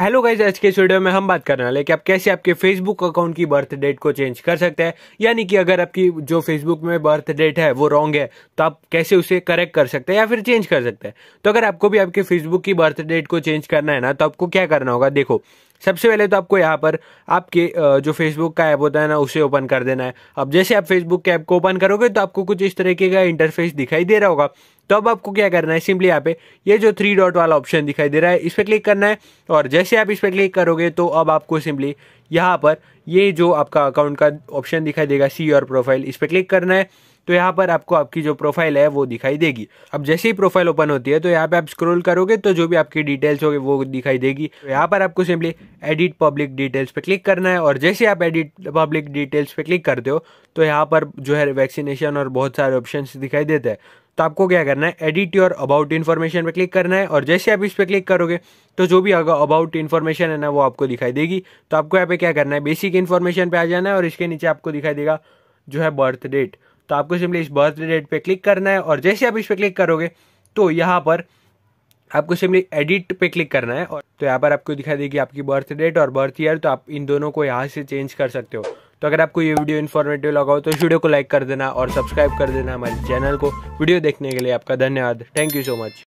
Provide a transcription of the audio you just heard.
hello guys आज के studio में हम बात करने वाले कि आप कैसे आपके फेसबुक अकाउंट की बर्थ डेट को चेंज कर सकते हैं यानी कि अगर आपकी जो फेसबुक में बर्थ डेट है वो रॉन्ग है तो आप कैसे उसे करेक्ट कर सकते हैं या फिर चेंज कर सकते हैं तो अगर आपको भी आपके फेसबुक की बर्थ डेट को चेंज करना है ना तो आपको क्या करना होगा देखो सबसे पहले तो आपको यहाँ पर आपके जो फेसबुक का ऐप होता है ना उसे ओपन कर देना है अब जैसे आप फेसबुक के ऐप को ओपन करोगे तो आपको कुछ इस तरीके का इंटरफेस दिखाई दे रहा होगा तो अब आपको क्या करना है सिंपली यहाँ पे ये जो थ्री डॉट वाला ऑप्शन दिखाई दे रहा है इस पर क्लिक करना है और जैसे आप इस पर क्लिक करोगे तो अब आपको सिंपली यहाँ पर ये जो आपका अकाउंट का ऑप्शन दिखाई देगा सी योर प्रोफाइल इस पर क्लिक करना है तो यहाँ पर आपको आपकी जो प्रोफाइल है वो दिखाई देगी अब जैसे ही प्रोफाइल ओपन होती है तो यहाँ पे आप स्क्रॉल करोगे तो जो भी आपकी डिटेल्स होगी वो दिखाई देगी तो यहाँ पर आपको सिंपली एडिट पब्लिक डिटेल्स पे क्लिक करना है और जैसे आप एडिट पब्लिक डिटेल्स पे क्लिक करते हो तो यहाँ पर जो है वैक्सीनेशन और बहुत सारे ऑप्शन दिखाई देते हैं तो आपको क्या करना है एडिट योर अबाउट इन्फॉर्मेशन पर क्लिक करना है और जैसे आप इस पर क्लिक करोगे तो जो भी आगा अबाउट इन्फॉर्मेशन है ना वो आपको दिखाई देगी तो आपको यहाँ पे क्या करना है बेसिक इन्फॉर्मेशन पे आ जाना है और इसके नीचे आपको दिखाई देगा जो है बर्थ डेट तो आपको सिंपली इस बर्थ डेट पर क्लिक करना है और जैसे आप इस पर क्लिक करोगे तो यहाँ पर आपको सिंपली एडिट पे क्लिक करना है और तो यहाँ पर आपको दिखाई देगी आपकी बर्थ डेट और बर्थ ईयर तो आप इन दोनों को यहाँ से चेंज कर सकते हो तो अगर आपको ये वीडियो इन्फॉर्मेटिव लगा हो तो वीडियो को लाइक कर देना और सब्सक्राइब कर देना हमारे चैनल को वीडियो देखने के लिए आपका धन्यवाद थैंक यू सो मच